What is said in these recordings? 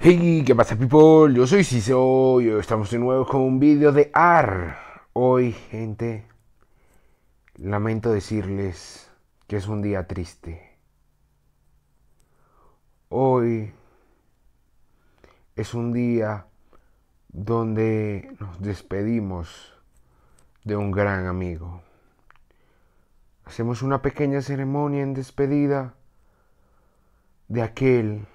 Hey, ¿qué pasa people? Yo soy Ciso y hoy estamos de nuevo con un vídeo de AR. Hoy, gente, lamento decirles que es un día triste. Hoy es un día donde nos despedimos de un gran amigo. Hacemos una pequeña ceremonia en despedida de aquel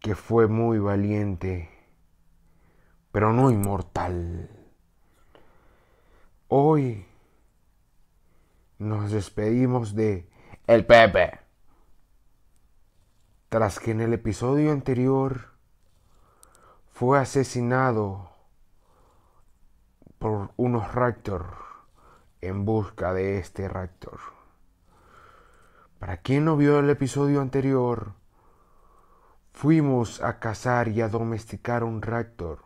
que fue muy valiente, pero no inmortal. Hoy nos despedimos de El Pepe. Tras que en el episodio anterior fue asesinado por unos Raptor en busca de este Raptor. Para quien no vio el episodio anterior, Fuimos a cazar y a domesticar un raptor.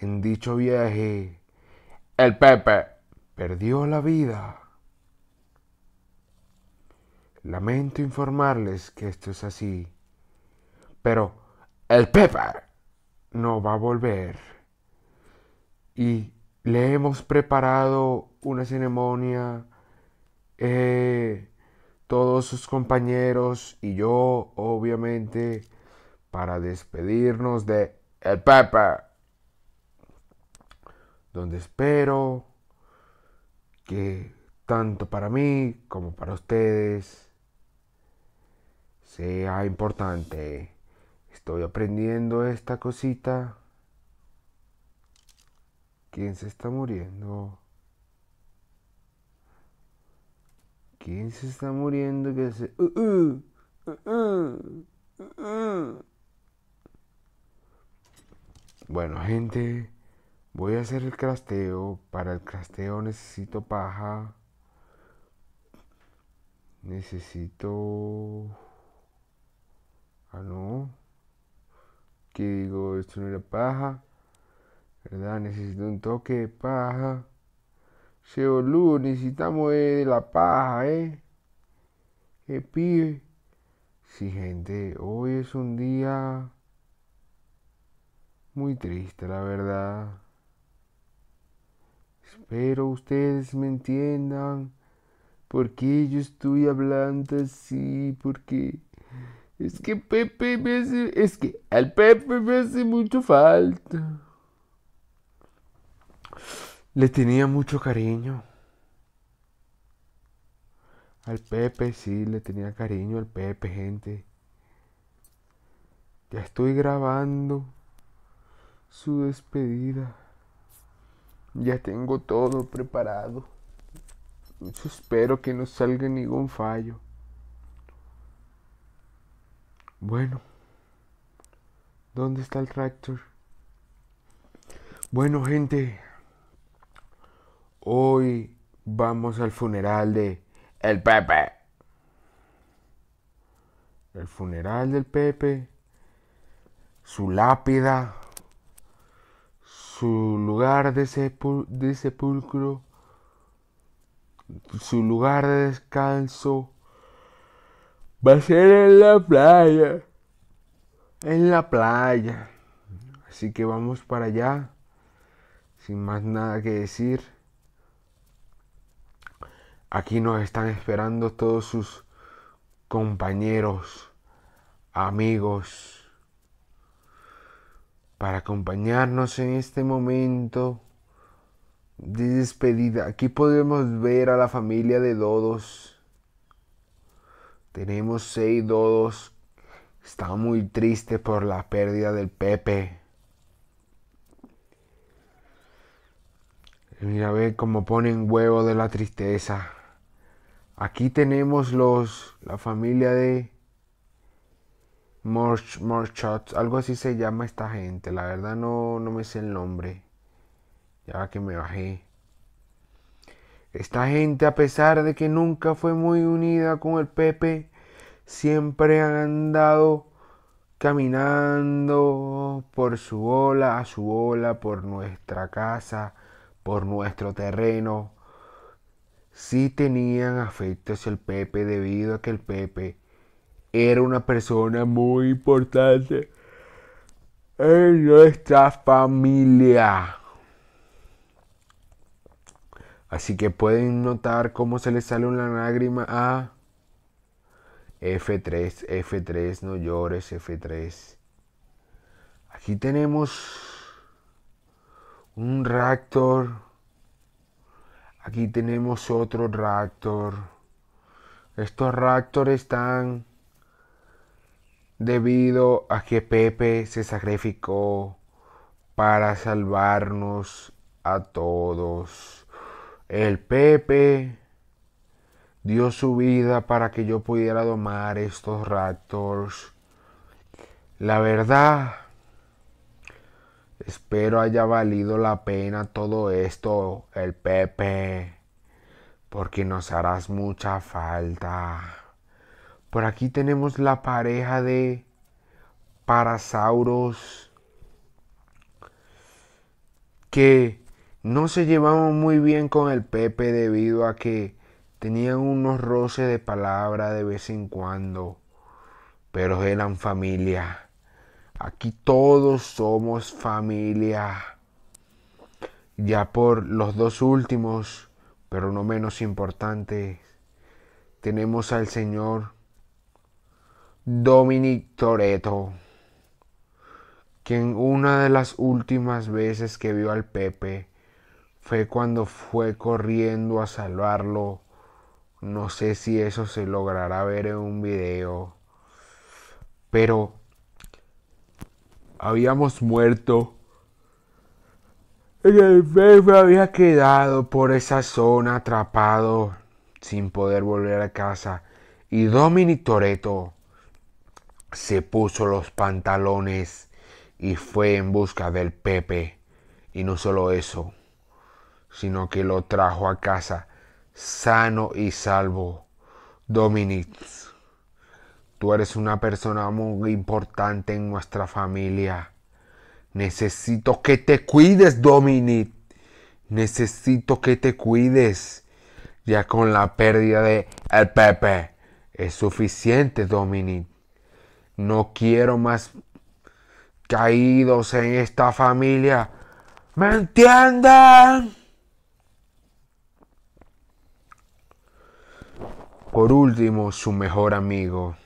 En dicho viaje, el Pepe perdió la vida. Lamento informarles que esto es así, pero el Pepe no va a volver. Y le hemos preparado una ceremonia. Eh, todos sus compañeros y yo, obviamente, para despedirnos de El Pepe, donde espero que tanto para mí como para ustedes sea importante. Estoy aprendiendo esta cosita. ¿Quién se está muriendo? ¿Quién se está muriendo? se... Uh, uh, uh, bueno, gente, voy a hacer el crasteo. Para el crasteo necesito paja. Necesito... Ah, no. ¿Qué digo, esto no era paja. ¿Verdad? Necesito un toque de paja. se necesitamos de la paja, ¿eh? ¿Qué pibe. Sí, gente, hoy es un día muy triste, la verdad. Espero ustedes me entiendan por qué yo estoy hablando así, porque es que Pepe me hace, es que al Pepe me hace mucho falta. Le tenía mucho cariño. Al Pepe sí, le tenía cariño al Pepe, gente. Ya estoy grabando su despedida. Ya tengo todo preparado. espero que no salga ningún fallo. Bueno, ¿dónde está el tractor? Bueno, gente, hoy vamos al funeral de El Pepe. El funeral del Pepe, su lápida su lugar de, sepulcro, su lugar de descanso, va a ser en la playa, en la playa. Así que vamos para allá, sin más nada que decir. Aquí nos están esperando todos sus compañeros, amigos para acompañarnos en este momento de despedida. Aquí podemos ver a la familia de Dodos. Tenemos seis Dodos. Está muy triste por la pérdida del Pepe. Mira, ve cómo ponen huevo de la tristeza. Aquí tenemos los la familia de algo así se llama esta gente. La verdad no, no me sé el nombre. Ya que me bajé. Esta gente, a pesar de que nunca fue muy unida con el Pepe, siempre han andado caminando por su ola a su ola por nuestra casa, por nuestro terreno. Sí tenían afectos el Pepe debido a que el Pepe era una persona muy importante en nuestra familia. Así que pueden notar cómo se le sale una lágrima a F3, F3, no llores, F3. Aquí tenemos un reactor. Aquí tenemos otro reactor. Estos reactores están debido a que Pepe se sacrificó para salvarnos a todos. El Pepe dio su vida para que yo pudiera domar estos raptors. La verdad, espero haya valido la pena todo esto, el Pepe, porque nos harás mucha falta. Por aquí tenemos la pareja de parasauros que no se llevaban muy bien con el Pepe debido a que tenían unos roces de palabra de vez en cuando, pero eran familia. Aquí todos somos familia. Ya por los dos últimos, pero no menos importantes, tenemos al Señor Dominic Toreto, quien una de las últimas veces que vio al Pepe fue cuando fue corriendo a salvarlo. No sé si eso se logrará ver en un video. Pero habíamos muerto. El Pepe había quedado por esa zona atrapado sin poder volver a casa. Y Dominic Toreto se puso los pantalones y fue en busca del Pepe. Y no solo eso, sino que lo trajo a casa sano y salvo. Dominic, tú eres una persona muy importante en nuestra familia. Necesito que te cuides, Dominic. Necesito que te cuides. Ya con la pérdida de el Pepe es suficiente, Dominic. No quiero más caídos en esta familia. ¿Me entienden? Por último, su mejor amigo.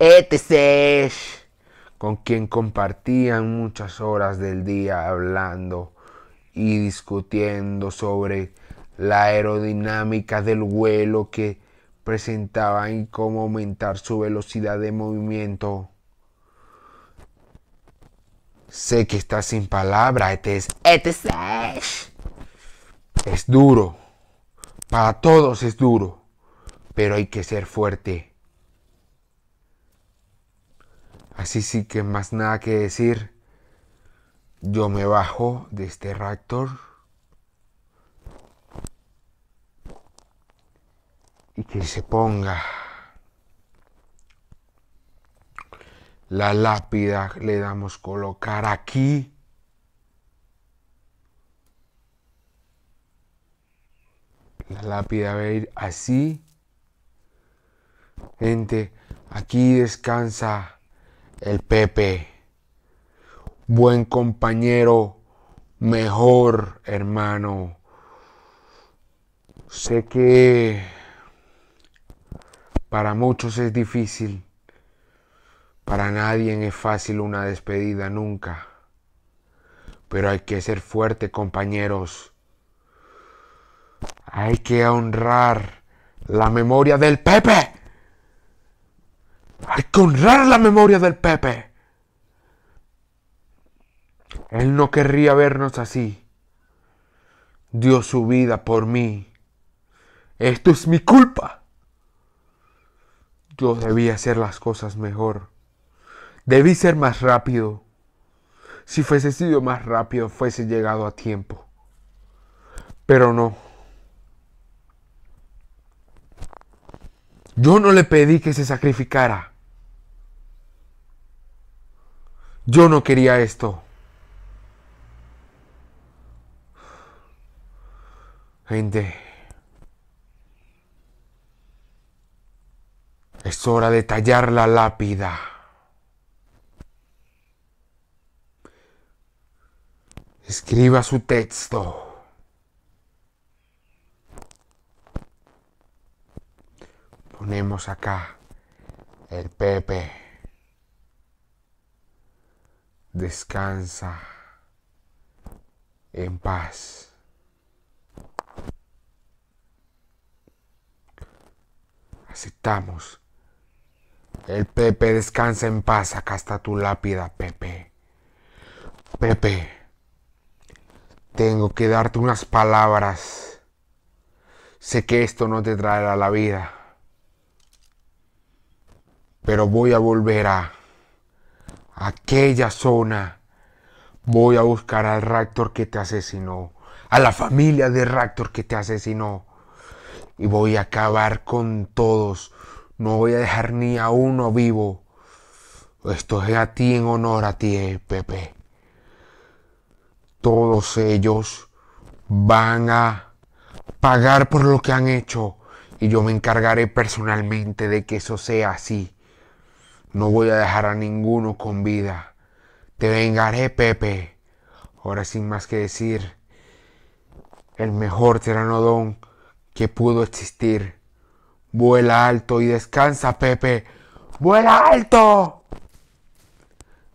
ETC, con quien compartían muchas horas del día hablando y discutiendo sobre la aerodinámica del vuelo que presentaban cómo aumentar su velocidad de movimiento. Sé que está sin palabra Este Es, este es duro. Para todos es duro. Pero hay que ser fuerte. Así sí que más nada que decir. Yo me bajo de este reactor. y que se ponga la lápida, le damos colocar aquí. La lápida va a ir así. Gente, aquí descansa el Pepe. Buen compañero, mejor hermano. Sé que para muchos es difícil, para nadie es fácil una despedida nunca, pero hay que ser fuerte compañeros, hay que honrar la memoria del Pepe, hay que honrar la memoria del Pepe. Él no querría vernos así. Dio su vida por mí. Esto es mi culpa yo debía hacer las cosas mejor. Debí ser más rápido. Si fuese sido más rápido, fuese llegado a tiempo. Pero no. Yo no le pedí que se sacrificara. Yo no quería esto. Gente, Es hora de tallar la lápida. Escriba su texto. Ponemos acá el Pepe. Descansa en paz. aceptamos el Pepe descansa en paz. Acá está tu lápida, Pepe. Pepe, tengo que darte unas palabras. Sé que esto no te traerá la vida. Pero voy a volver a aquella zona. Voy a buscar al Raptor que te asesinó. A la familia de Raptor que te asesinó. Y voy a acabar con todos no voy a dejar ni a uno vivo. Esto es a ti en honor a ti, eh, Pepe. Todos ellos van a pagar por lo que han hecho y yo me encargaré personalmente de que eso sea así. No voy a dejar a ninguno con vida. Te vengaré, Pepe. Ahora sin más que decir, el mejor tiranodón que pudo existir Vuela alto y descansa, Pepe. ¡Vuela alto!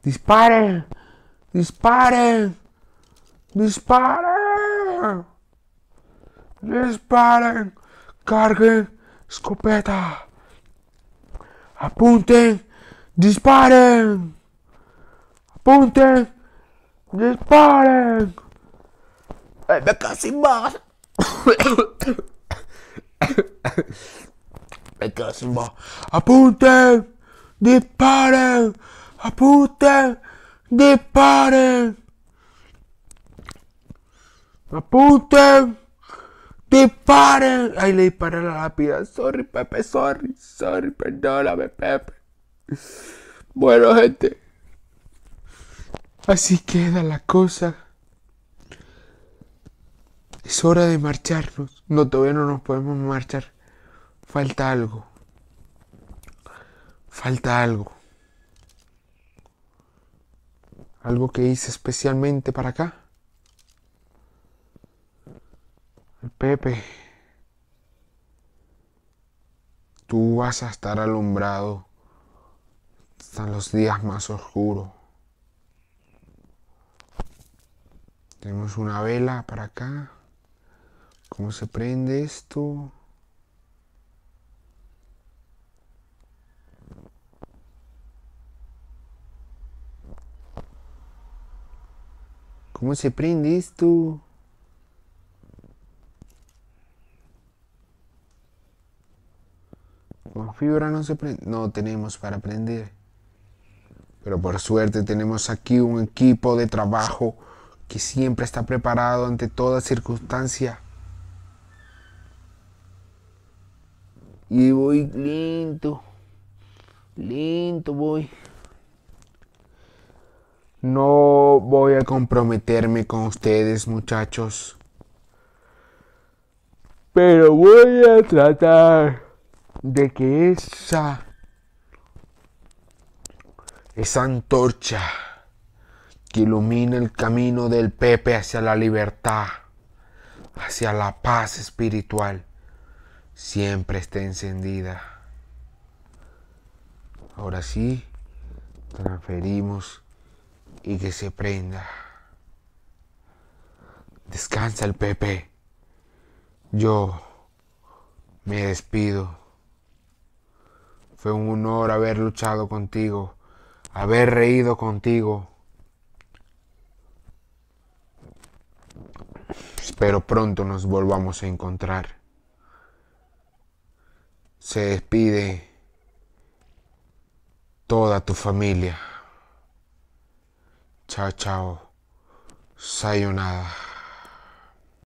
¡Disparen! ¡Disparen! ¡Disparen! ¡Disparen! ¡Carguen escopeta! ¡Apunten! ¡Disparen! ¡Apunten! ¡Disparen! ¡Me casi más! apunten, disparen, apunten, disparen, apunten, disparen. Ahí le disparé la lápida. Sorry, Pepe, sorry, sorry, perdóname, Pepe. Bueno, gente. Así queda la cosa. Es hora de marcharnos. No, todavía no nos podemos marchar. Falta algo. Falta algo. Algo que hice especialmente para acá. El Pepe. Tú vas a estar alumbrado Están los días más oscuros. Tenemos una vela para acá. ¿Cómo se prende esto? ¿Cómo se prende esto? Con fibra no se prende. No tenemos para prender. Pero por suerte tenemos aquí un equipo de trabajo que siempre está preparado ante toda circunstancia. Y voy lento. Lento voy. No voy a comprometerme con ustedes, muchachos. Pero voy a tratar de que esa esa antorcha que ilumina el camino del Pepe hacia la libertad, hacia la paz espiritual, siempre esté encendida. Ahora sí, transferimos y que se prenda. Descansa el Pepe. Yo me despido. Fue un honor haber luchado contigo, haber reído contigo. Espero pronto nos volvamos a encontrar. Se despide toda tu familia. Chao, chao. Sayonara.